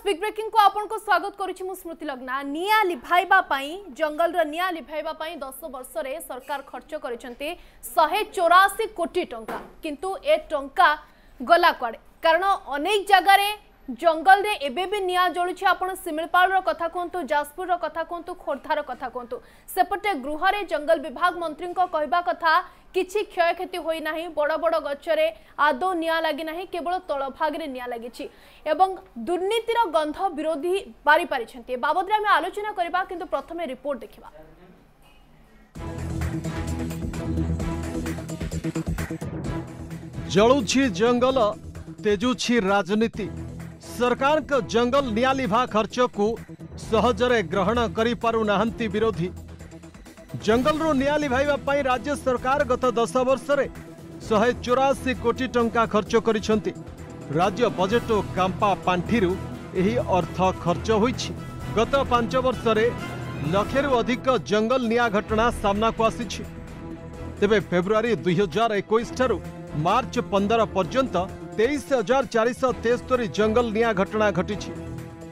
news big ବ୍ରେକିଂକୁ ଆପଣଙ୍କୁ ସ୍ୱାଗତ କରୁଛି ମୁଁ ସ୍ମୃତି ଲଗ୍ନା ନିଆଁ ଲିଭାଇବା ପାଇଁ ଜଙ୍ଗଲର ନିଆଁ ଲିଭାଇବା ପାଇଁ ଦଶ ବର୍ଷରେ ସରକାର ଖର୍ଚ୍ଚ କରିଛନ୍ତି ଶହେ ଚଉରାଅଶୀ କୋଟି ଟଙ୍କା କିନ୍ତୁ ଏ ଟଙ୍କା ଗଲା କୁଆଡ଼େ କାରଣ ଅନେକ ଜାଗାରେ ଜଙ୍ଗଲରେ ଏବେ ବି ନିଆଁ ଜଳୁଛି ଆପଣ শিমিলপাড়র କଥା କୁହନ୍ତୁ ଯାଜପୁରର କଥା କୁହନ୍ତୁ ଖୋର୍ଦ୍ଧାର କଥା କୁହନ୍ତୁ ସେପଟେ ଗୃହରେ ଜଙ୍ଗଲ ବିଭାଗ ମନ୍ତ୍ରୀଙ୍କ କହିବା କଥା किसी क्षय क्षति होना बड़ बड़ गचर आद नि लगिना केवल तलभाग में निगी दुर्नीतिर गंध विरोधी बारिपारी बाबद आलोचना करवा कि प्रथम रिपोर्ट देखा जलुची जंगल तेजुची राजनीति सरकार का जंगल निली खर्च को सहजरे ग्रहण करोधी ଜଙ୍ଗଲରୁ ନିଆଁ ଲିଭାଇବା ପାଇଁ ରାଜ୍ୟ ସରକାର ଗତ ଦଶ ବର୍ଷରେ ଶହେ ଚଉରାଅଶୀ କୋଟି ଟଙ୍କା ଖର୍ଚ୍ଚ କରିଛନ୍ତି ରାଜ୍ୟ ବଜେଟ୍ ଓ କାମ୍ପା ପାଣ୍ଠିରୁ ଏହି ଅର୍ଥ ଖର୍ଚ୍ଚ ହୋଇଛି ଗତ ପାଞ୍ଚ ବର୍ଷରେ ଲକ୍ଷେରୁ ଅଧିକ ଜଙ୍ଗଲ ନିଆଁ ଘଟଣା ସାମ୍ନାକୁ ଆସିଛି ତେବେ ଫେବୃଆରୀ ଦୁଇହଜାର ଏକୋଇଶଠାରୁ ମାର୍ଚ୍ଚ ପନ୍ଦର ପର୍ଯ୍ୟନ୍ତ ତେଇଶ ହଜାର ଚାରିଶହ ତେସ୍ତରୀ ଜଙ୍ଗଲ ନିଆଁ ଘଟଣା ଘଟିଛି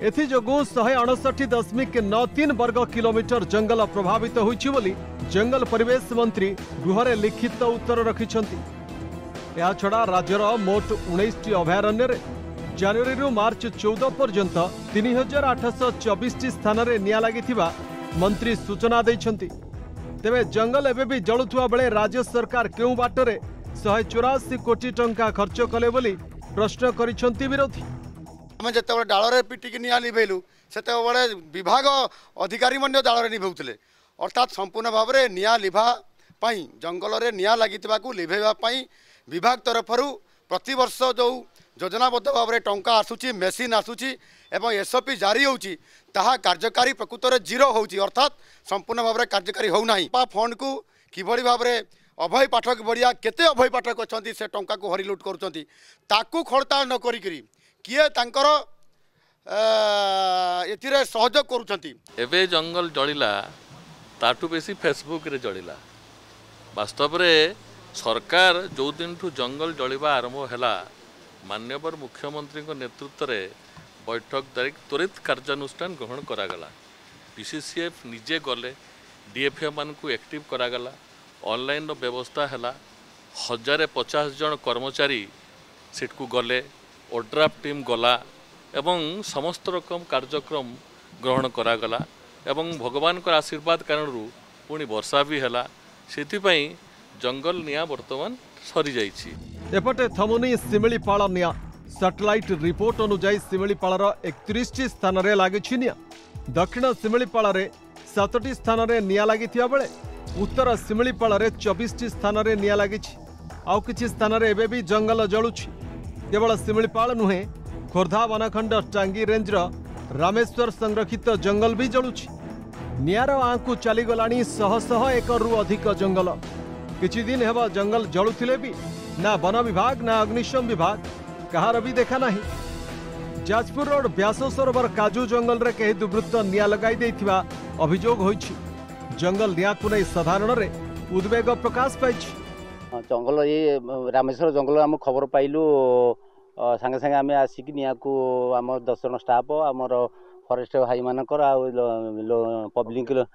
एगु शहे अणसठी दशमिक नौ तीन वर्ग किलोमीटर जंगल प्रभावित होईल जंगल परिवेश मंत्री गृहरे लिखित उत्तर रखिଛନ୍ତି ଏହା ଛଡ଼ା ରାଜ୍ୟର ମୋଟ ଉଣେଇଶଟି ଅଭୟାରଣ୍ୟରେ ଜାନୁଆରୀରୁ ମାର୍ଚ୍ଚ ଚଉଦ ପର୍ଯ୍ୟନ୍ତ ତିନି ହଜାର ଆଠଶହ ଚବିଶଟି ସ୍ଥାନରେ ନିଆଁ ଲାଗିଥିବା ମନ୍ତ୍ରୀ ସୂଚନା ଦେଇଛନ୍ତି ତେବେ ଜଙ୍ଗଲ ଏବେ ବି ଜଳୁଥିବା ବେଳେ ରାଜ୍ୟ ସରକାର କେଉଁ ବାଟରେ ଶହେ ଚଉରାଅଶୀ କୋଟି ଟଙ୍କା ଖର୍ଚ୍ଚ କଲେ ବୋଲି ପ୍ରଶ୍ନ କରିଛନ୍ତି ବିରୋଧୀ ଆମେ ଯେତେବେଳେ ଡାଳରେ ପିଟିକି ନିଆଁ ଲିଭେଇଲୁ ସେତେବେଳେ ବିଭାଗ ଅଧିକାରୀ ମଧ୍ୟ ଡାଳରେ ନିଭାଉଥିଲେ ଅର୍ଥାତ୍ ସମ୍ପୂର୍ଣ୍ଣ ଭାବରେ ନିଆଁ ଲିଭା ପାଇଁ ଜଙ୍ଗଲରେ ନିଆଁ ଲାଗିଥିବାକୁ ଲିଭେଇବା ପାଇଁ ବିଭାଗ ତରଫରୁ ପ୍ରତିବର୍ଷ ଯେଉଁ ଯୋଜନାବଦ୍ଧ ଭାବରେ ଟଙ୍କା ଆସୁଛି ମେସିନ୍ ଆସୁଛି ଏବଂ ଏସ୍ଓପି ଜାରି ହେଉଛି ତାହା କାର୍ଯ୍ୟକାରୀ ପ୍ରକୃତରେ ଜିରୋ ହେଉଛି ଅର୍ଥାତ୍ ସମ୍ପୂର୍ଣ୍ଣ ଭାବରେ କାର୍ଯ୍ୟକାରୀ ହେଉନାହିଁ ବା ଫଣ୍ଡକୁ କିଭଳି ଭାବରେ ଅଭୟ ପାଠକ ଭଳିଆ କେତେ ଅଭୟ ପାଠକ ଅଛନ୍ତି ସେ ଟଙ୍କାକୁ ହରିଲୁଟ୍ କରୁଛନ୍ତି ତାକୁ ଖଡ଼ତାଳ ନ କରିକିରି କିଏ ତାଙ୍କର ଏଥିରେ ସହଯୋଗ କରୁଛନ୍ତି ଏବେ ଜଙ୍ଗଲ ଜଳିଲା ତାଠୁ ବେଶୀ ଫେସବୁକ୍ରେ ଜଳିଲା ବାସ୍ତବରେ ସରକାର ଯେଉଁ ଦିନଠୁ ଜଙ୍ଗଲ ଜଳିବା ଆରମ୍ଭ ହେଲା ମାନ୍ୟବର ମୁଖ୍ୟମନ୍ତ୍ରୀଙ୍କ ନେତୃତ୍ୱରେ ବୈଠକ ତାରିଖ ତ୍ୱରିତ କାର୍ଯ୍ୟାନୁଷ୍ଠାନ ଗ୍ରହଣ କରାଗଲା ପି ସି ସି ଏଫ୍ ନିଜେ ଗଲେ ଡିଏଫ୍ଓମାନଙ୍କୁ ଆକ୍ଟିଭ୍ କରାଗଲା ଅନଲାଇନ୍ର ବ୍ୟବସ୍ଥା ହେଲା ହଜାରେ ପଚାଶ ଜଣ କର୍ମଚାରୀ ସେଠକୁ ଗଲେ ওড୍ରାଫ୍ ଟିମ୍ ଗଲା ଏବଂ ସମସ୍ତ ରକମ କାର୍ଯ୍ୟକ୍ରମ ଗ୍ରହଣ କରାଗଲା ଏବଂ ଭଗବାନଙ୍କର ଆଶୀର୍ବାଦ କାରଣରୁ ପୁଣି ବର୍ଷା ବି ହେଲା ସେଥିପାଇଁ ଜଙ୍ଗଲ ନିଆଁ ବର୍ତ୍ତମାନ ସରିଯାଇଛି ଏପଟେ ଥମୁନି ଶିମିଳିପାଳ ନିଆଁ ସାଟେଲାଇଟ୍ ରିପୋର୍ଟ ଅନୁଯାୟୀ ଶିମିଳିପାଳର ଏକତିରିଶଟି ସ୍ଥାନରେ ଲାଗିଛି ନିଆଁ ଦକ୍ଷିଣ ଶିମିଳିପାଳରେ ସାତଟି ସ୍ଥାନରେ ନିଆଁ ଲାଗିଥିବା ବେଳେ ଉତ୍ତର ଶିମିଳିପାଳରେ ଚବିଶଟି ସ୍ଥାନରେ ନିଆଁ ଲାଗିଛି ଆଉ କିଛି ସ୍ଥାନରେ ଏବେ ବି ଜଙ୍ଗଲ ଜଳୁଛି केवल शिमिपा नुहे खोर्धा वनखंड टांगी रेंजर रामेश्वर संरक्षित जंगल भी जलुच्छ निर आंकु चलीगला शह शह एकर रु अधिक जंगल किदिन हे जंगल जलुले ना वन विभाग ना अग्निशम विभाग कहार भी देखा ना जाजपुर रोड व्यास सरोवर काजू जंगल में कहीं दुर्वृत्त नि लगे अभोग जंगल निरा साधारण उद्वेग प्रकाश पाई ଜଙ୍ଗଲ ଏ ରାମେଶ୍ୱର ଜଙ୍ଗଲ ଆମେ ଖବର ପାଇଲୁ ସାଙ୍ଗେ ସାଙ୍ଗେ ଆମେ ଆସିକି ନିଆଁକୁ ଆମ ଦଶ ଜଣ ଷ୍ଟାଫ୍ ଆମର ଫରେଷ୍ଟ ଭାଇମାନଙ୍କର ଆଉ ପବ୍ଲିକଙ୍କ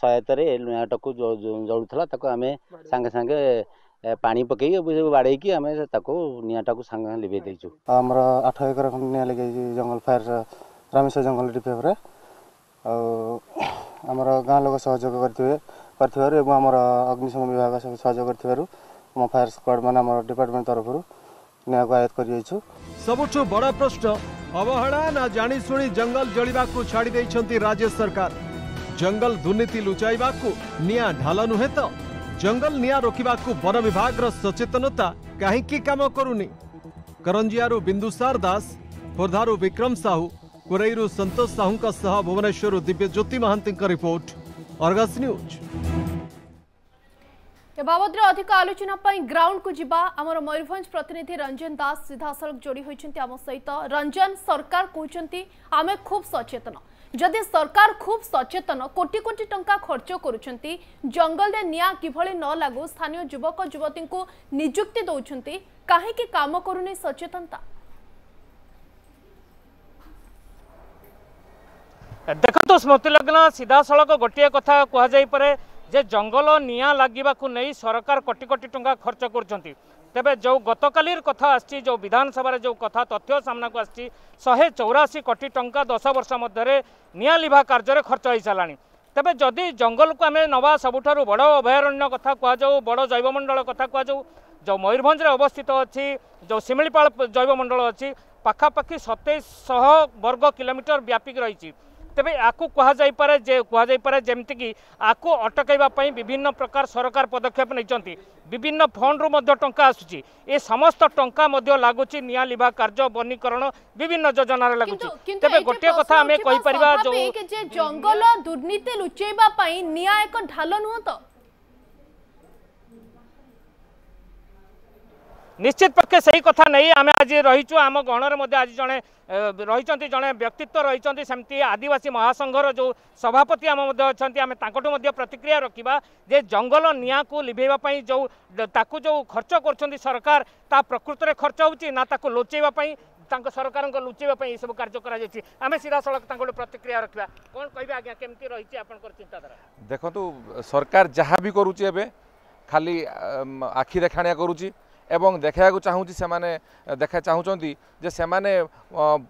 ସହାୟତାରେ ନିଆଁଟାକୁ ଜଳୁଥିଲା ତାକୁ ଆମେ ସାଙ୍ଗେ ସାଙ୍ଗେ ପାଣି ପକେଇକି ବାଡ଼େଇକି ଆମେ ତାକୁ ନିଆଁଟାକୁ ସାଙ୍ଗେ ସାଙ୍ଗେ ଲିଭେଇ ଦେଇଛୁ ଆମର ଆଠ ଏକର ନିଆଁ ଲଗେଇଛି ଜଙ୍ଗଲ ଫାୟାର ରାମେଶ୍ୱର ଜଙ୍ଗଲ ଡିପେପରେ ଆଉ ଆମର ଗାଁ ଲୋକ ସହଯୋଗ କରିଥିବେ करमर अग्निशम विभाग सब सहयोग करम फायर स्क्वाड मैंने डिपार्टमेंट तरफ आयत कर सबुठ बड़ प्रश्न अवहेला ना जाशु जंगल जल्वा को छाड़ राज्य सरकार जंगल दुर्नीति लुचाइवा निया ढाल नुहे तो जंगल निया रोकवा वन विभाग सचेतनता कहीं कम करंजीआर बिंदुसार दास खोर्धु विक्रम साहू कोरईरु सतोष साहू भुवनेश्वर दिव्यज्योति महां रिपोर्ट अरगस न्यूज़ ଏ ବାବଦରେ ଅଧିକ ଆଲୋଚନା ପାଇଁ ଗ୍ରାଉଣ୍ଡକୁ ଯିବା ଆମର ମୟୂରଭଞ୍ଜ ପ୍ରତିନିଧି ରଞ୍ଜନ ଦାସ ସିଧାସଳଖ ଯୋଡ଼ି ହୋଇଛନ୍ତି ଆମ ସହିତ ରଞ୍ଜନ ସରକାର କହୁଛନ୍ତି ଆମେ ଖୁବ୍ ସଚେତନ ଯଦି ସରକାର ଖୁବ୍ ସଚେତନ କୋଟି କୋଟି ଟଙ୍କା ଖର୍ଚ୍ଚ କରୁଛନ୍ତି ଜଙ୍ଗଲରେ ନିଆଁ କିଭଳି ନ ଲାଗୁ ସ୍ଥାନୀୟ ଯୁବକ ଯୁବତୀଙ୍କୁ ନିଯୁକ୍ତି ଦେଉଛନ୍ତି କାହିଁକି କାମ କରୁନି ସଚେତନତା ଦେଖନ୍ତୁ ସ୍ମୃତିଲଗ୍ନ ସିଧାସଳଖ ଗୋଟିଏ କଥା କୁହାଯାଇପାରେ যে জঙ্গল নিয়া লাগবাকে নেই সরকার কোটি কোটি টঙ্কা খরচ করছেন তেবে যে গতকালের কথা আসছে যে বিধানসভার যে কথা তথ্য সামনাকু আসছে শহে চৌরাশি কোটি টঙ্কা দশ বর্ষ মধ্যে নিয়া লিভা কার্যরে খরচ হয়ে সারা তেবে যদি জঙ্গলকে আমি নবা সবুঠার বড় অভয়ারণ্য কথা কুযাও বড় জৈবমণ্ডল কথা কুযাও যে ময়ূরভঞ্জে অবস্থিত অছি যে শিমিপাল জৈবমণ্ডল অছি পাখাপাখি সতেইশহ বর্গ কিলোমিটর ব্যাপিক রয়েছে ତେବେ ଆକୁ କୁହାଯାଇପାରେ ଯେ କୁହାଯାଇପାରେ ଯେମିତିକି ଆକୁ ଅଟକାଇବା ପାଇଁ ବିଭିନ୍ନ ପ୍ରକାର ସରକାର ପଦକ୍ଷେପ ନେଇଛନ୍ତି ବିଭିନ୍ନ ଫଣ୍ଡରୁ ମଧ୍ୟ ଟଙ୍କା ଆସୁଛି ଏ ସମସ୍ତ ଟଙ୍କା ମଧ୍ୟ ଲାଗୁଛି ନିଆଁ ଲିଭା କାର୍ଯ୍ୟ ବନୀକରଣ ବିଭିନ୍ନ ଯୋଜନାରେ ଲାଗୁଛି ତେବେ ଗୋଟିଏ କଥା ଆମେ କହିପାରିବା ଯୋଉ ଜଙ୍ଗଲ ଦୁର୍ନୀତି ଲୁଚେଇବା ପାଇଁ ନିଆଁ ଏକ ଢାଲ ନୁହଁ ତ ନିଶ୍ଚିତ ପକ୍ଷେ ସେହି କଥା ନେଇ ଆମେ ଆଜି ରହିଛୁ ଆମ ଗଣରେ ମଧ୍ୟ ଆଜି ଜଣେ ରହିଛନ୍ତି ଜଣେ ବ୍ୟକ୍ତିତ୍ୱ ରହିଛନ୍ତି ସେମିତି ଆଦିବାସୀ ମହାସଂଘର ଯେଉଁ ସଭାପତି ଆମ ମଧ୍ୟ ଅଛନ୍ତି ଆମେ ତାଙ୍କଠୁ ମଧ୍ୟ ପ୍ରତିକ୍ରିୟା ରଖିବା ଯେ ଜଙ୍ଗଲ ନିଆଁକୁ ଲିଭେଇବା ପାଇଁ ଯେଉଁ ତାକୁ ଯେଉଁ ଖର୍ଚ୍ଚ କରୁଛନ୍ତି ସରକାର ତା ପ୍ରକୃତରେ ଖର୍ଚ୍ଚ ହେଉଛି ନା ତାକୁ ଲୁଚେଇବା ପାଇଁ ତାଙ୍କ ସରକାରଙ୍କ ଲୁଚେଇବା ପାଇଁ ଏସବୁ କାର୍ଯ୍ୟ କରାଯାଇଛି ଆମେ ସିଧାସଳଖ ତାଙ୍କଠୁ ପ୍ରତିକ୍ରିୟା ରଖିବା କ'ଣ କହିବେ ଆଜ୍ଞା କେମିତି ରହିଛି ଆପଣଙ୍କର ଚିନ୍ତାଧାରା ଦେଖନ୍ତୁ ସରକାର ଯାହା ବି କରୁଛି ଏବେ ଖାଲି ଆଖି ଦେଖାଣିଆ କରୁଛି ଏବଂ ଦେଖାଇବାକୁ ଚାହୁଁଛି ସେମାନେ ଦେଖା ଚାହୁଁଛନ୍ତି ଯେ ସେମାନେ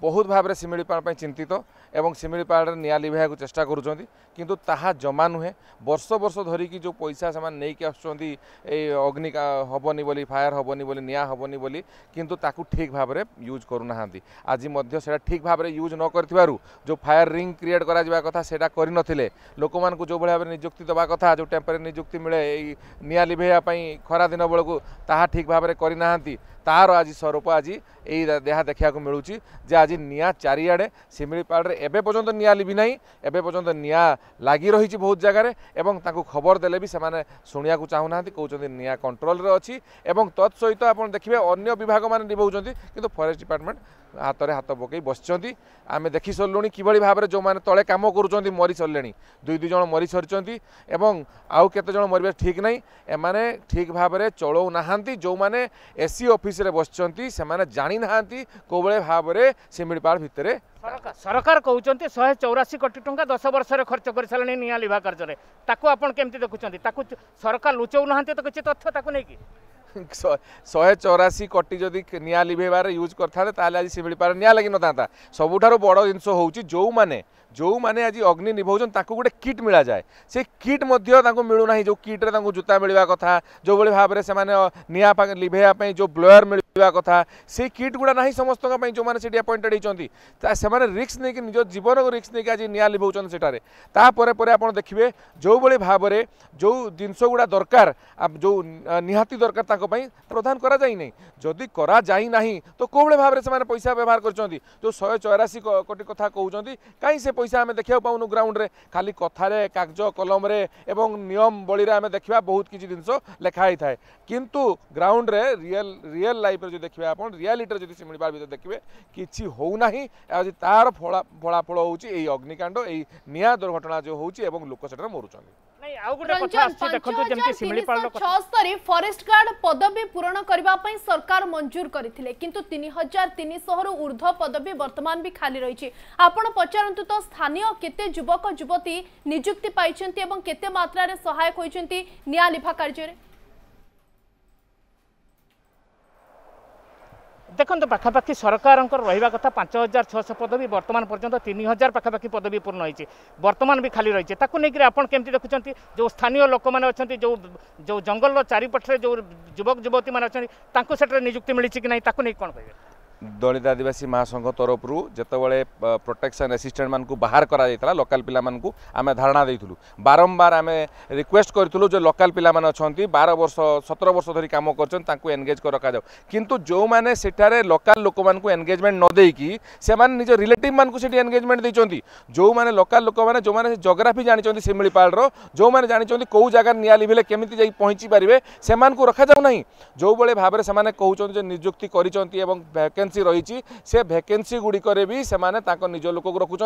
ବହୁତ ଭାବରେ ଶିମିଳିପାଳ ପାଇଁ ଚିନ୍ତିତ ଏବଂ ଶିମିଳିପାଳରେ ନିଆଁ ଲିଭାଇବାକୁ ଚେଷ୍ଟା କରୁଛନ୍ତି କିନ୍ତୁ ତାହା ଜମା ନୁହେଁ ବର୍ଷ ବର୍ଷ ଧରିକି ଯେଉଁ ପଇସା ସେମାନେ ନେଇକି ଆସୁଛନ୍ତି ଏଇ ଅଗ୍ନି ହେବନି ବୋଲି ଫାୟାର ହେବନି ବୋଲି ନିଆଁ ହେବନି ବୋଲି କିନ୍ତୁ ତାକୁ ଠିକ୍ ଭାବରେ ୟୁଜ୍ କରୁନାହାନ୍ତି ଆଜି ମଧ୍ୟ ସେଇଟା ଠିକ୍ ଭାବରେ ୟୁଜ୍ ନ କରିଥିବାରୁ ଯେଉଁ ଫାୟାର ରିଙ୍ଗ କ୍ରିଏଟ୍ କରାଯିବା କଥା ସେଇଟା କରିନଥିଲେ ଲୋକମାନଙ୍କୁ ଯେଉଁଭଳି ଭାବରେ ନିଯୁକ୍ତି ଦେବା କଥା ଯେଉଁ ଟେମ୍ପରାରୀ ନିଯୁକ୍ତି ମିଳେ ଏଇ ନିଆଁ ଲିଭାଇବା ପାଇଁ ଖରାଦିନ ବେଳକୁ ତାହା ଠିକ୍ ଭାବରେ କରିନାହାନ୍ତି ତାହାର ଆଜି ସ୍ୱରୂପ ଆଜି ଏଇ ଦେହା ଦେଖିବାକୁ ମିଳୁଛି ଯେ ଆଜି ନିଆଁ ଚାରିଆଡ଼େ ଶିମିଳିପାଳରେ ଏବେ ପର୍ଯ୍ୟନ୍ତ ନିଆଁ ଲିଭି ନାହିଁ ଏବେ ପର୍ଯ୍ୟନ୍ତ ନିଆଁ ଲାଗି ରହିଛି ବହୁତ ଜାଗାରେ ଏବଂ ତାଙ୍କୁ ଖବର ଦେଲେ ବି ସେମାନେ ଶୁଣିବାକୁ ଚାହୁଁନାହାନ୍ତି କହୁଛନ୍ତି ନିଆଁ କଣ୍ଟ୍ରୋଲରେ ଅଛି ଏବଂ ତତ୍ସହିତ ଆପଣ ଦେଖିବେ ଅନ୍ୟ ବିଭାଗମାନେ ନିଭାଉଛନ୍ତି କିନ୍ତୁ ଫରେଷ୍ଟ ଡିପାର୍ଟମେଣ୍ଟ ହାତରେ ହାତ ପକାଇ ବସିଛନ୍ତି ଆମେ ଦେଖିସାରିଲୁଣି କିଭଳି ଭାବରେ ଯେଉଁମାନେ ତଳେ କାମ କରୁଛନ୍ତି ମରିସାରିଲେଣି ଦୁଇ ଦୁଇ ଜଣ ମରିସାରିଛନ୍ତି ଏବଂ ଆଉ କେତେଜଣ ମରିବେ ଠିକ୍ ନାହିଁ ଏମାନେ ଠିକ୍ ଭାବରେ ଚଳାଉନାହାନ୍ତି ଯେଉଁମାନେ ଏସି ଅଫିସରେ ବସିଛନ୍ତି ସେମାନେ ଜାଣିନାହାନ୍ତି କେଉଁଭଳି ଭାବରେ ଶିମିଳିପାଳ ଭିତରେ ସରକାର କହୁଛନ୍ତି ଶହେ ଚଉରାଶୀ କୋଟି ଟଙ୍କା ଦଶ ବର୍ଷରେ ଖର୍ଚ୍ଚ କରିସାରିଲେଣି ନିଆଁ ଲିଭା କାର୍ଯ୍ୟରେ ତାକୁ ଆପଣ କେମିତି ଦେଖୁଛନ୍ତି ତାକୁ ସରକାର ଲୁଚାଉ ନାହାନ୍ତି ତ କିଛି ତଥ୍ୟ ତାକୁ ନେଇକି शहे चौराशी कटी जदि निआ लिभेबार यूज करते आज से मिलपा निआ लगि नाता सबुठ बड़ जिनस जो मैंने जो मैंने आज अग्नि निभाऊन ताक गोटे किट मिला जाए से किट मिलूना जो किट्रे जूता मिलवा कथा जो भाव में से लिभेपी जो ब्लोयर मिल कथ से किट गुड़ा ना समस्त जो मैंने अपॉइंटेड होती से रिक्स नहीं निज जीवन को रिक्स नहीं आज निभाऊँ पर आप देखिए जो भाई भाव में जो जिनस गुड़ा दरकार जो निहाती दरकार प्रदान करदी कर तो कौले भाव से पैसा व्यवहार करते जो शहे चौराशी कोटी कथ कौन कहीं से पैसा आम देखा पाऊन ग्राउंड में खाली कथार कागज कलम निम बड़ी आम देखा बहुत किसी जिनस लेखाई थाए कि ग्राउंड में रियल रियल लाइफ টাইপের যদি ଦେଖିବେ আপনার রিয়ালিটির যদি শিমিଳିপাল ভিতরে দেখবে কিছু হো না আজ তার ফলাফল হচ্ছে এই অগ্নিকাণ্ড এই নিয়া দুর্ঘটনা যে হচ্ছে এবং লোক সেটা মরুচান ଛଅସ୍ତରୀ ଫରେଷ୍ଟ ଗାର୍ଡ ପଦବୀ ପୂରଣ କରିବା ପାଇଁ ସରକାର ମଞ୍ଜୁର କରିଥିଲେ କିନ୍ତୁ ତିନି ହଜାର ତିନିଶହରୁ ଉର୍ଦ୍ଧ୍ୱ ପଦବୀ ବର୍ତ୍ତମାନ ବି ଖାଲି ରହିଛି ଆପଣ ପଚାରନ୍ତୁ ତ ସ୍ଥାନୀୟ କେତେ ଯୁବକ ଯୁବତୀ ନିଯୁକ୍ତି ପାଇଛନ୍ତି ଏବଂ କେତେ ମାତ୍ରାରେ ସହାୟକ ହୋଇଛନ୍ତି ନିଆଁ ଲିଭା କାର୍ଯ୍ୟରେ ଦେଖନ୍ତୁ ପାଖାପାଖି ସରକାରଙ୍କର ରହିବା କଥା ପାଞ୍ଚ ହଜାର ଛଅଶହ ପଦବୀ ବର୍ତ୍ତମାନ ପର୍ଯ୍ୟନ୍ତ ତିନି ହଜାର ପାଖାପାଖି ପଦବୀ ପୂର୍ଣ୍ଣ ହୋଇଛି ବର୍ତ୍ତମାନ ବି ଖାଲି ରହିଛି ତାକୁ ନେଇକରି ଆପଣ କେମିତି ଦେଖୁଛନ୍ତି ଯେଉଁ ସ୍ଥାନୀୟ ଲୋକମାନେ ଅଛନ୍ତି ଯେଉଁ ଯେଉଁ ଜଙ୍ଗଲର ଚାରିପଟରେ ଯେଉଁ ଯୁବକ ଯୁବତୀମାନେ ଅଛନ୍ତି ତାଙ୍କୁ ସେଠାରେ ନିଯୁକ୍ତି ମିଳିଛି କି ନାହିଁ ତାକୁ ନେଇ କ'ଣ କହିବେ দলিত আদিবাসী মহাসংঘ তরফর যেতবে প্রোটেকশন এসিষ্টাট মানুষ বাহার করা যাই লোকাল পিলা মানুষ আমি ধারণা দিয়েছিলু বারম্বার আমি রিকোয়েস্ট করেছিল যে লোকাল পিলা মানে অনেক বার বর্ষ সতের বর্ষ ধর কাম করছেন তাঁকু এনগেজ করে যাও কিন্তু যে সেঠারে লোকাল লোক মানুষ এনগেজমেন্ট নদেকি সে নিজ রিলেটিভ মানুষ সেটি এনগেজমেন্ট দিয়েছেন যে লোকাল লোক মানে যে জোগ্রাফি জাঁচান শিমিপাড়র যে জাঁচান কেউ জায়গার নিয়া লিভিলে কমিটি যাই পঁচি পারে সে যাও না যেভাবে ভাবে সে কুমার যে নিযুক্তি করছেন এবং ভ্যাকে ভ্যাকেন্সি রয়েছে সে ভ্যাকেন্সি গুড়িকরে বি সে নিজ লোকক রাখুম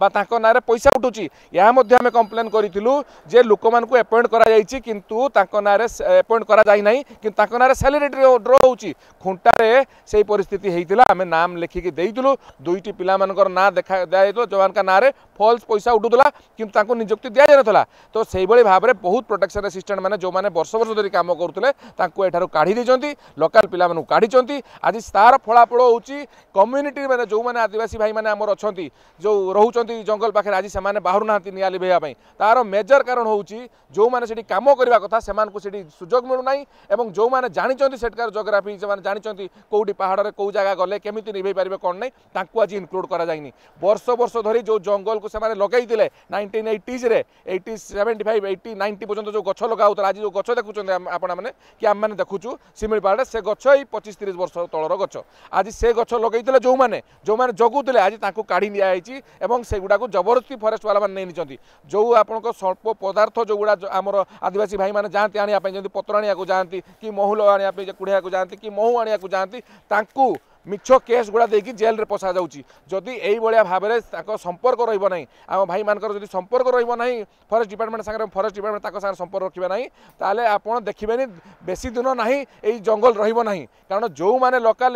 বা তাঁর নাঁরে পয়সা উঠুছি ଏହା ମଧ୍ୟ ଆମେ କମ୍ପ୍ଲେନ୍ କରିଥିଲୁ ଯେ ଲୋକମାନଙ୍କୁ ଆପଏଣ୍ଟ କରାଯାଇଛି କିନ୍ତୁ ତାଙ୍କ ନାଁରେ ଆପଏଣ୍ଟ କରାଯାଇନାହିଁ କିନ୍ତୁ ତାଙ୍କ ନାଁରେ ସାଲେରୀ ଡ୍ର ହେଉଛି ଖୁଣ୍ଟାରେ ସେଇ ପରିସ୍ଥିତି ହେଇଥିଲା ଆମେ ନାମ ଲେଖିକି ଦେଇଥିଲୁ ଦୁଇଟି ପିଲାମାନଙ୍କର ନାଁ ଦେଖା ଦିଆଯାଇଥିଲା ଯେଉଁମାନଙ୍କ ନାଁରେ ଫଲ୍ସ ପଇସା ଉଠୁଥିଲା କିନ୍ତୁ ତାଙ୍କୁ ନିଯୁକ୍ତି ଦିଆଯାଇନଥିଲା ତ ସେଇଭଳି ଭାବରେ ବହୁତ ପ୍ରୋଟେକ୍ସନ୍ ଆସିଷ୍ଟାଣ୍ଟ ମାନେ ଯେଉଁମାନେ ବର୍ଷ ବର୍ଷ ଧରି କାମ କରୁଥିଲେ ତାଙ୍କୁ ଏଠାରୁ କାଢ଼ି ଦେଇଛନ୍ତି ଲୋକାଲ ପିଲାମାନଙ୍କୁ କାଢ଼ିଛନ୍ତି ଆଜି ତା'ର ଫଳାଫଳ ହେଉଛି କମ୍ୟୁନିଟି ମାନେ ଯେଉଁମାନେ ଆଦିବାସୀ ଭାଇମାନେ ଆମର ଅଛନ୍ତି ଯେଉଁ ରହୁଛନ୍ତି ଜଙ୍ଗଲ ପାଖରେ ଆଜି ସେମାନେ ବାହାରୁ ନାହାନ୍ତି ନିଆଁ ଲିଭେଇବା ପାଇଁ ତା'ର ମେଜର କାରଣ ହେଉଛି ଯେଉଁମାନେ ସେଠି କାମ କରିବା କଥା ସେମାନଙ୍କୁ ସେଠି ସୁଯୋଗ ମିଳୁନାହିଁ ଏବଂ ଯେଉଁମାନେ ଜାଣିଛନ୍ତି ସେଠିକାର ଜୋଗ୍ରାଫି ସେମାନେ ଜାଣିଛନ୍ତି କେଉଁଠି ପାହାଡ଼ରେ କେଉଁ ଜାଗା ଗଲେ କେମିତି ନିଭେଇ ପାରିବେ କ'ଣ ନାହିଁ ତାଙ୍କୁ ଆଜି ଇନକ୍ଲୁଡ଼ କରାଯାଇନି ବର୍ଷ ବର୍ଷ ଧରି ଯେଉଁ ଜଙ୍ଗଲକୁ ସେମାନେ ଲଗାଇଥିଲେ ନାଇଣ୍ଟିନ୍ ଏଇଟିଜ୍ରେ eighty seventy five eighty ninety ପର୍ଯ୍ୟନ୍ତ ଯେଉଁ ଗଛ ଲଗା ହେଉଥିଲା ଆଜି ଯେଉଁ ଗଛ ଦେଖୁଛନ୍ତି ଆପଣମାନେ କି ଆମେମାନେ ଦେଖୁଛୁ ଶିମିଳିପାଳରେ ସେ ଗଛ ଏଇ ପଚିଶ ତିରିଶ ବର୍ଷ ତଳର ଗଛ ଆଜି সে গছ লগাইলে যে যে জগুলে আজ তাঁকু কাড়ি নিয়েছি এবং সেগুড়া জবরদস্তি ফরেস্টওয়ালা মানে নিয়ে নিচ্ছেন যে আপনার স্বল্প পদার্থ যেগুড়া আমার আদিবাসী ভাই মানে যাতে আনিয়া যেমন পত্র আনিয়া যাতে কি মহুল আনিয়া কুড়িয়া যাতে কি মহু আনিয়া যাতে তাঁকু ମିଛ କେସ୍ ଗୁଡ଼ା ଦେଇକି ଜେଲ୍ରେ ପଶାଯାଉଛି ଯଦି ଏଇଭଳିଆ ଭାବରେ ତାଙ୍କ ସମ୍ପର୍କ ରହିବ ନାହିଁ ଆମ ଭାଇମାନଙ୍କର ଯଦି ସମ୍ପର୍କ ରହିବ ନାହିଁ ଫରେଷ୍ଟ ଡିପାର୍ଟମେଣ୍ଟ ସାଙ୍ଗରେ ଫରେଷ୍ଟ ଡିପାର୍ଟମେଣ୍ଟ ତାଙ୍କ ସାଙ୍ଗରେ ସମ୍ପର୍କ ରଖିବେ ନାହିଁ ତାହେଲେ ଆପଣ ଦେଖିବେନି ବେଶୀ ଦିନ ନାହିଁ ଏଇ ଜଙ୍ଗଲ ରହିବ ନାହିଁ କାରଣ ଯେଉଁମାନେ ଲୋକାଲ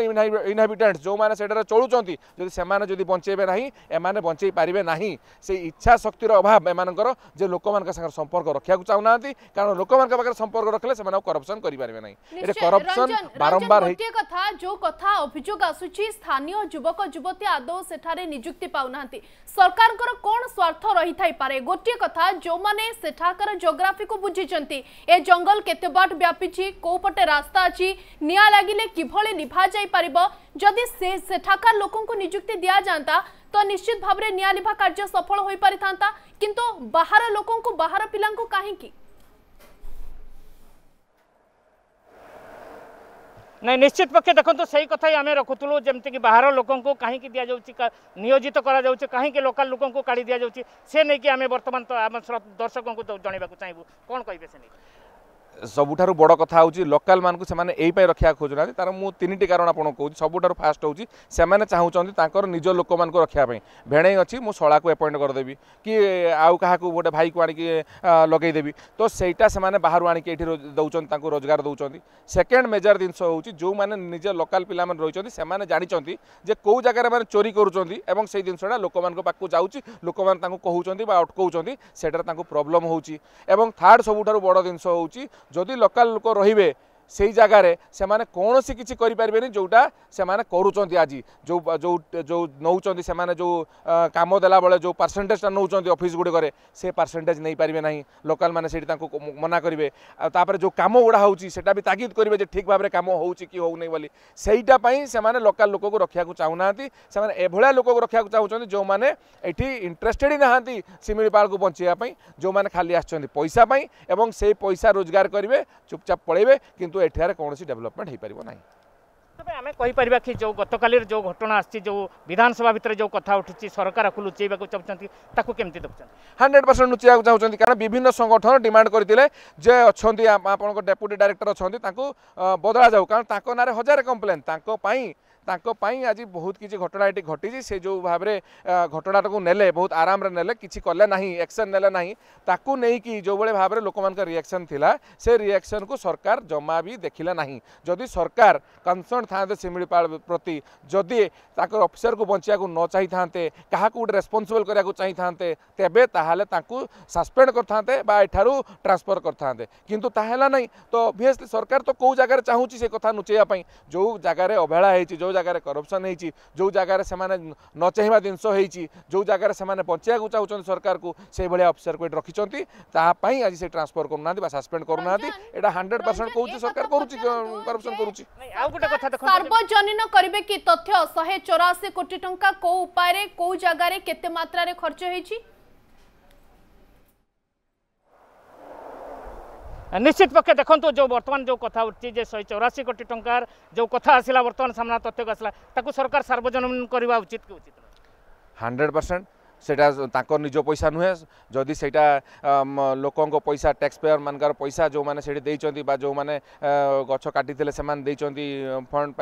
ଇନହାବିଟାଣ୍ଟ ଯେଉଁମାନେ ସେଠାରେ ଚଳୁଛନ୍ତି ଯଦି ସେମାନେ ଯଦି ବଞ୍ଚେଇବେ ନାହିଁ ଏମାନେ ବଞ୍ଚେଇ ପାରିବେ ନାହିଁ ସେଇ ଇଚ୍ଛା ଶକ୍ତିର ଅଭାବ ଏମାନଙ୍କର ଯେ ଲୋକମାନଙ୍କ ସାଙ୍ଗରେ ସମ୍ପର୍କ ରଖିବାକୁ ଚାହୁଁନାହାନ୍ତି କାରଣ ଲୋକମାନଙ୍କ ପାଖରେ ସମ୍ପର୍କ ରଖିଲେ ସେମାନେ ଆଉ କରପସନ୍ କରିପାରିବେ ନାହିଁ ଏଠି କରପସନ୍ ବାରମ୍ବାର ହେଇଛି କଥା ଯୋଉ କଥା ଅଭିଯୋଗ अभोग आसुची स्थानीय युवक युवती आदो सेठारे निजुक्ति पाना सरकार कौन स्वार्थ रही थी पारे गोटे कथा जो मैंने सेठाकर जोग्राफी को बुझी ए जंगल केते बाट व्यापी कौपटे रास्ता अच्छी निआ लगे किभली लिभा जा पार जदि से सेठाकर लोक निजुक्ति दि जाता तो निश्चित भाव में लिभा कार्य सफल हो पारिता कितु बाहर लोक बाहर पिला कहीं ନାଇଁ ନିଶ୍ଚିତ ପକ୍ଷେ ଦେଖନ୍ତୁ ସେଇ କଥା ଆମେ ରଖୁଥିଲୁ ଯେମିତିକି ବାହାର ଲୋକଙ୍କୁ କାହିଁକି ଦିଆଯାଉଛି ନିୟୋଜିତ କରାଯାଉଛି କାହିଁକି ଲୋକାଲ ଲୋକଙ୍କୁ କାଢ଼ି ଦିଆଯାଉଛି ସେ ନେଇକି ଆମେ ବର୍ତ୍ତମାନ ତ ଆମ ଦର୍ଶକଙ୍କୁ ଜଣାଇବାକୁ ଚାହିଁବୁ କ'ଣ କହିବେ ସେ ନେଇକି ସବୁଠାରୁ ବଡ଼ କଥା ହେଉଛି ଲୋକାଲମାନଙ୍କୁ ସେମାନେ ଏଇପାଇଁ ରଖିବା ଖୋଜୁନାହାନ୍ତି ତା'ର ମୁଁ ତିନିଟି କାରଣ ଆପଣଙ୍କୁ କହୁଛି ସବୁଠାରୁ ଫାଷ୍ଟ ହେଉଛି ସେମାନେ ଚାହୁଁଛନ୍ତି ତାଙ୍କର ନିଜ ଲୋକମାନଙ୍କୁ ରଖିବା ପାଇଁ ଭେଣେଇ ଅଛି ମୁଁ ଶଳାକୁ ଆପଏଣ୍ଟ କରିଦେବି କି ଆଉ କାହାକୁ ଗୋଟେ ଭାଇକୁ ଆଣିକି ଲଗେଇଦେବି ତ ସେଇଟା ସେମାନେ ବାହାରୁ ଆଣିକି ଏଠି ଦେଉଛନ୍ତି ତାଙ୍କୁ ରୋଜଗାର ଦେଉଛନ୍ତି ସେକେଣ୍ଡ ମେଜର ଜିନିଷ ହେଉଛି ଯେଉଁମାନେ ନିଜ ଲୋକାଲ ପିଲାମାନେ ରହିଛନ୍ତି ସେମାନେ ଜାଣିଛନ୍ତି ଯେ କେଉଁ ଜାଗାରେ ମାନେ ଚୋରି କରୁଛନ୍ତି ଏବଂ ସେଇ ଜିନିଷଟା ଲୋକମାନଙ୍କ ପାଖକୁ ଯାଉଛି ଲୋକମାନେ ତାଙ୍କୁ କହୁଛନ୍ତି ବା ଅଟକାଉଛନ୍ତି ସେଠାରେ ତାଙ୍କୁ ପ୍ରୋବ୍ଲେମ୍ ହେଉଛି ଏବଂ ଥାର୍ଡ଼ ସବୁଠାରୁ ବଡ଼ ଜିନିଷ ହେଉଛି ଯଦି ଲୋକାଲ୍ ଲୋକ ରହିବେ से जगार से कौन किसी करें जोटा से आज जो जो जो नौकरी से जो कम देला जो परसेंटेज नौ अफिस् गुड़िक परसेंटेज नहीं पारे ना लोकाल मैंने से मना करेंगे जो कम गुड़ा होटा भी तागिद करेंगे ठीक भावे में कम हो कि होली सहीटापी से लोकाल लोक को रखा चाहूना से भाया लोक को रखा चाहूँ जो मैंने ये इंटरेस्टेड ही नहाँ शिमिपा को बचापी जो मैंने खाली आईसापी से पैसा रोजगार करेंगे चुपचाप पलैबे कि କିନ୍ତୁ ଏଠାରେ କୌଣସି ଡେଭଲପମେଣ୍ଟ ହୋଇପାରିବ ନାହିଁ তবে আমি কইপারা কি যে গতকালের যে ঘটনা আসছে যে বিধানসভা ভিতরে যে কথা উঠিছে সরকার লুচাইবা চাহুন তাকে কমিটি দেখছেন হান্ড্রেড পরসেন্ট লুচাইবা চাহুন কারণ বিভিন্ন সংগঠন ডিমান্ড করে যে অপনার ডেপুটি ডাইরেক্টর অনেক তাঁকু বদলা যাও কারণ তাঁর নাঁরে হাজার কমপ্লেন তাঁপাই आज बहुत किसी घटना ये घटी से जो भाव में घटनाटा को ने बहुत आराम ने किसी कले ना एक्शन ने नहीं कि जो भाव लोक रिएक्शन थी से रिएक्शन को सरकार जमा भी देखिले ना जदि सरकार कनसर्ण था शिमिपा प्रति जदि तर अफिसर को बचाक न चाही था क्या गोटे रेस्पनसबल कराया चाही था कर था करते ट्रांसफर करते कि तो अभीयसली सरकार तो कौ जगार चाहूँ से कथ लुचेपी जो जगह अवहेला जो जगार करपसन हो जगार से नचह जिनस जो जगार से बचाक चाहूँ सरकार को से भाया अफिसर को ये तापाई आज से ट्रांसफर करना सस्पेंड करूना हंड्रेड परसेंट कौन सरकार करपसन कर सार्वजनीन करेंगे कि तथ्य शहे चौराशी कोटी टाँग कौ उपाय कौ जगार के खर्च होती নিশ্চিত পক্ষে দেখন্তু যে বর্তমান যে কথা উঠছে যে শহে চৌরাশি কোটি টঙ্কার যে কথা আসলা বর্তমান সামনা তথ্যকে আসলা তাকে সরকার সার্বজনীন করা উচিত কি উচিত হান্ড্রেড পরসেন্ট सेटा निजो पैसा नुहे जदि से लोक पैसा टैक्स पेयर मान पैसा जो मैंने जो मैंने गच्छ काटी से फंड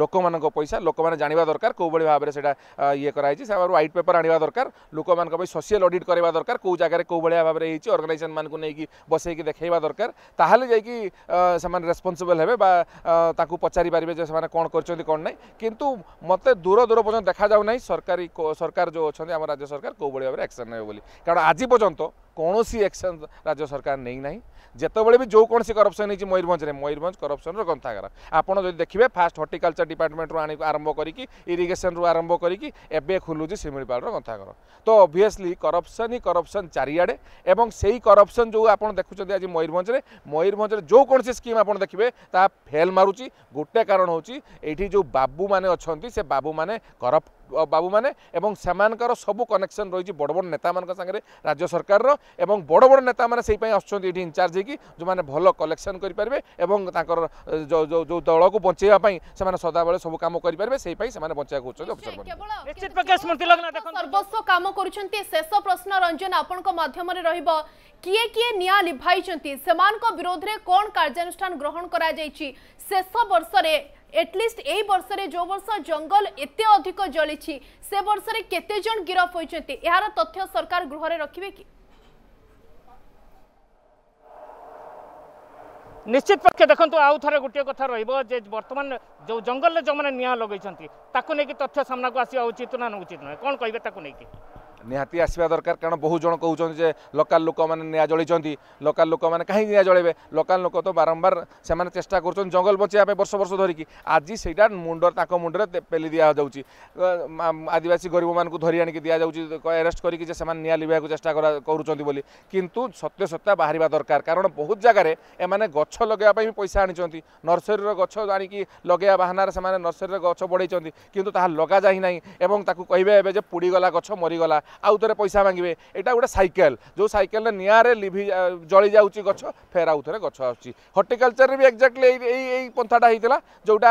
लोक मान पैसा लोक मैंने जाना दरकार कौ भाई भाव में ये कराई से पेपर आने दरकार लोक मैं सोशियाल अडिट करवा दरकार कौ जगह कौ भाया भाव में अर्गानाइजेसन मानक नहीं बस देखा दरकार जापनसबल हे पचारिपारे कौन कर कौन ना मत दूर दूर पर्यटन देखा जाऊना सरकारी सरकार जो अच्छा ଆମ ରାଜ୍ୟ ସରକାର କେଉଁଭଳି ଭାବରେ ଆକ୍ସନ୍ ନେବେ ବୋଲି କାରଣ ଆଜି ପର୍ଯ୍ୟନ୍ତ কৌশি একশন রাজ্য সরকার নেই না যেতবে বি যে কোণী করপশন হয়েছে ময়ূরভঞ্জে ময়ূরভঞ্জ করপশনর গন্থাগার আপনার যদি দেখবে ফার্স্ট হর্টিকলচর ডিপার্টমেন্ট আনি আরম্ভ করি ইরিগেসন রু আরম্ভ করি এবে খোলুছে শিমিপাড়ার গন্থাগার তো অভিয়সলি করপশন হি করপশন চারিআড়ে এবং সেই করপশন যে আপনার দেখুছেন আজ ময়ূরভঞ্জে ময়ূরভঞ্জে যে কোণী স্কিম আপনার দেখবে তা ফেল মারুচি গোটে কারণ হচ্ছে এইটি যে বাবু মানে অনেক সে বাবু মানে করপ্ট বাবু মানে এবং সেমানকর সবু কনেকশন রয়েছে বড় বড় নেতা মানক সাংরে রাজ্য সরকারর এবং বড় বড় নেতাମାନେ সেই ପାଇଁ ଆସୁଛନ୍ତି ଏଠି ଇନଚାର୍ଜ ହେଇକି ଯେଉଁମାନେ ଭଲ କଲେକ୍ସନ୍ କରିପାରିବେ ଏବଂ ତାଙ୍କର ଯେଉଁ ଦଳକୁ ବଞ୍ଚାଇବା ପାଇଁ ସେମାନେ ସଦାବେଳେ ସବୁ କାମ କରିପାରିବେ ସେଇ ପାଇଁ ସେମାନେ ବଞ୍ଚାଇବାକୁ ହେଉଛନ୍ତି ଅଫିସର ସର୍ବସ୍ୱ କାମ କରୁଛନ୍ତି ଶେଷ ପ୍ରଶ୍ନ ରଞ୍ଜନ ଆପଣଙ୍କ ମାଧ୍ୟମରେ ରହିବ କିଏ କିଏ ନିଆଁ ଲିଭାଇଛନ୍ତି ସେମାନଙ୍କ ବିରୋଧରେ କ'ଣ କାର୍ଯ୍ୟାନୁଷ୍ଠାନ ଗ୍ରହଣ କରାଯାଇଛି ଶେଷ ବର୍ଷରେ এটলিস্ট এই বর্ষে যে বর্ষ জঙ্গল এতে অধিক জলিছি সে বর্ষে কেতে জন গিরফ হয়েছেন এর তথ্য সরকার গৃহরে রাখবে কি ନିଶ୍ଚିତ ପକ୍ଷେ ଦେଖନ୍ତୁ ଆଉ ଥରେ ଗୋଟିଏ କଥା ରହିବ ଯେ ବର୍ତ୍ତମାନ ଯେଉଁ ଜଙ୍ଗଲରେ ଯେଉଁମାନେ ନିଆଁ ଲଗେଇଛନ୍ତି ତାକୁ ନେଇକି ତଥ୍ୟ ସାମ୍ନାକୁ ଆସିବା ଉଚିତ ନା ଉଚିତ ନୁହେଁ କ'ଣ କହିବେ ତାକୁ ନେଇକି ନିହାତି ଆସିବା ଦରକାର କାରଣ ବହୁ ଜଣ କହୁଛନ୍ତି ଯେ ଲୋକାଲ ଲୋକମାନେ ନିଆଁ ଜଳିଛନ୍ତି ଲୋକାଲ ଲୋକମାନେ କାହିଁକି ନିଆଁ ଜଳେଇବେ ଲୋକାଲ ଲୋକ ତ ବାରମ୍ବାର ସେମାନେ ଚେଷ୍ଟା କରୁଛନ୍ତି ଜଙ୍ଗଲ ବଞ୍ଚେଇବା ପାଇଁ ବର୍ଷ ବର୍ଷ ଧରିକି ଆଜି ସେଇଟା ମୁଣ୍ଡ ତାଙ୍କ ମୁଣ୍ଡରେ ପେଲି ଦିଆଯାଉଛି ଆଦିବାସୀ ଗରିବମାନଙ୍କୁ ଧରି ଆଣିକି ଦିଆଯାଉଛି ଆରେଷ୍ଟ କରିକି ଯେ ସେମାନେ ନିଆଁ ଲିଭାଇବାକୁ ଚେଷ୍ଟା କରୁଛନ୍ତି ବୋଲି କିନ୍ତୁ ସତ୍ୟସତ୍ତା ବାହାରିବା ଦରକାର କାରଣ ବହୁତ ଜାଗାରେ ଏମାନେ ଗଛ ଲଗାଇବା ପାଇଁ ବି ପଇସା ଆଣିଛନ୍ତି ନର୍ସରୀର ଗଛ ଆଣିକି ଲଗାଇବା ବାହାନାରେ ସେମାନେ ନର୍ସରୀର ଗଛ ବଢ଼େଇଛନ୍ତି କିନ୍ତୁ ତାହା ଲଗାଯାଇ ନାହିଁ ଏବଂ ତାକୁ କହିବେ ଏବେ ଯେ ପୋଡ଼ିଗଲା ଗଛ ମରିଗଲା আউথরে পয়সা মাগিবে এটা গোটে সাইকেল যে সাইকেলরে নিয়ারে লিভি জলি যাচ্ছে গছ ফের আউথরে গছ আসছে হর্টিকালচরের বি এক্জাক্টলি এই এই পন্থাটা হয়েছিল যেটা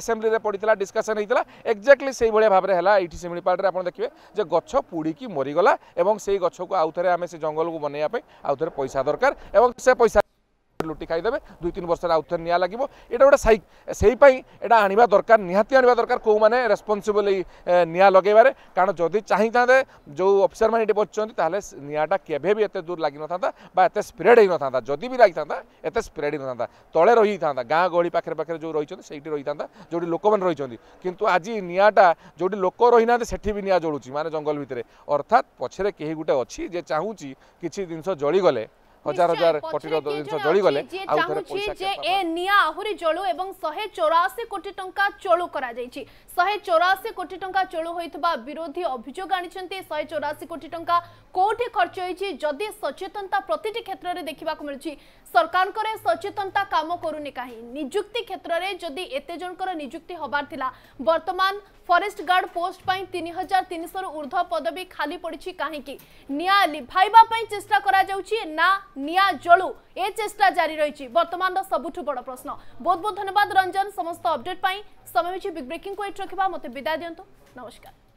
এসেম্বলিরে পড়িলা ডিসকসন হয়েছিল এক্জাক্টলি সেইভাবে ভাবে হল এইটি শিমিপাড়ে আপনার দেখবে যে গছ পোড়িকি মরিগলা এবং সেই গছকু আউথরে আমি সে জঙ্গলকু বনাইয়া আউথরে পয়সা দরকার এবং সে পয়সা লুটি খাই দেবে দুই তিন বর্ষের আউথে নিয়া লাগবে এটা গোটে সাই সেইপাই এটা আনিবা দরকার নিহতি আনিবা দরকার কেউ মানে রেসপন্সিবল এই নিয়া লগাইবার কারণ যদি চাহিথাতে যে অফিসার মানে এটি বসছেন তাহলে নিয়াটা কেবে বি এত দূর লাগি নথা বা এত স্প্রেড হয়ে নথান্তা যদি বি লাগি থাকে এত স্প্রেড হয়ে নথা তলে থাকে গাঁ গহলি পাখে পাখে যে রয়েছেন সেইটি থাকে যেটি লোক মানে রয়েছেন কিন্তু আজ নিয়াটা যেটি লোক রই না সেটি বি নিয়া জলুচি মানে জঙ্গল ভিতরে অর্থাৎ পছরে কে গোটে অছি যে চাহুচি কিছু জিনিস জলিগলে হাজার হাজার কোটির জিনিস যে এ নিয়া আহুরি জলু এবং শহে চৌরাশি কোটি টঙ্কা চলু করা যাইছি শহে চৌরাশি কোটি টঙ্কা চলু হইতবা বিরোধী অভিযোগ আনিছন্তি শহে চৌরাশি কোটি টঙ্কা কোটি খরচ হইছি যদি সচেতনতা প্রতিটি ক্ষেত্রে মিলছি সরকার করে সচেতনতা কাম করুনি কাহি নিযুক্তি ক্ষেত্রে যদি এতে জনকর নিযুক্তি হবার থিলা বর্তমান ফরেস্ট গার্ড পোস্ট পাই 3300 হাজার তিনশর ঊর্ধ্ব পদবী খালি পড়িছি কাহি কি নিয়া লিভাইবা পাই চেষ্টা করা যাচ্ছে না নিয়া জলু এ চেষ্টা জারি রয়েছে বর্তমানর সবুঠু বড় প্রশ্ন বহুত বহুত ধন্যবাদ রঞ্জন সমস্ত অপডেট পাই সময় হচ্ছে বিগ ব্রেকিং কোয়েট রাখবা মতো বিদায় দিও নমস্কার